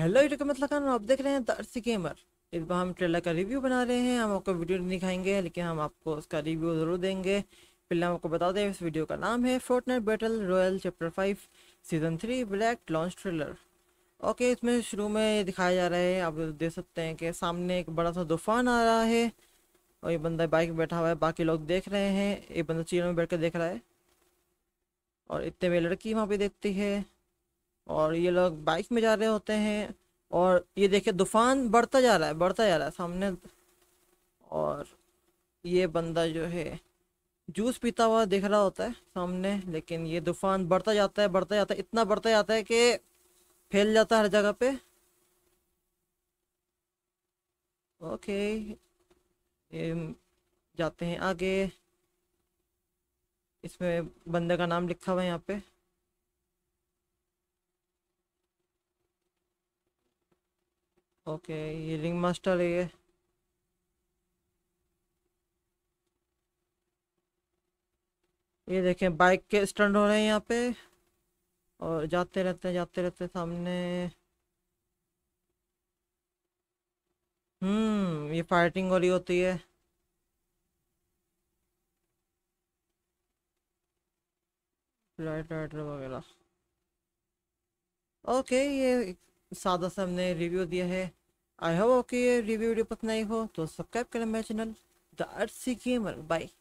hello YouTube मतलब आप देख रहे हैं दर्सी गेमर इस बार हम ट्रेलर का रिव्यू बना रहे हैं हम आपको वीडियो नहीं दिखाएंगे लेकिन हम आपको उसका रिव्यू ज़रूर देंगे पहले हम आपको बता दें इस वीडियो का नाम है night battle royal chapter five season three black launch trailer okay इसमें शुरू में दिखाया जा रहा है आप देख सकते हैं कि सामने एक बड़ा सा तूफान आ रहा है और ये बंदा बाइक में बैठा हुआ है बाकी लोग देख रहे हैं एक बंदा चीरों में बैठ कर देख रहा है और इतने में लड़की वहाँ पे देखती है और ये लोग बाइक में जा रहे होते हैं और ये देखिए तूफान बढ़ता जा रहा है बढ़ता जा रहा है सामने और ये बंदा जो है जूस पीता हुआ दिख रहा होता है सामने लेकिन ये तूफान बढ़ता जाता है बढ़ता जाता है इतना बढ़ता जाता है कि फैल जाता है हर जगह पे ओके ये जाते हैं आगे इसमें बंदे का नाम लिखा हुआ है यहाँ पे ओके ये रिंग मास्टर है ये ये देखें बाइक के स्टंट हो रहे हैं यहाँ पे और जाते रहते हैं जाते रहते हैं सामने हम्म ये फाइटिंग हो रही होती है लाइट वाइटर वगैरह ओके ये सादा सा हमने रिव्यू दिया है आई होप आपकी ये रिव्यू वीडियो पसंद आई हो तो सब्सक्राइब करें मेरा channel the earth C gamer by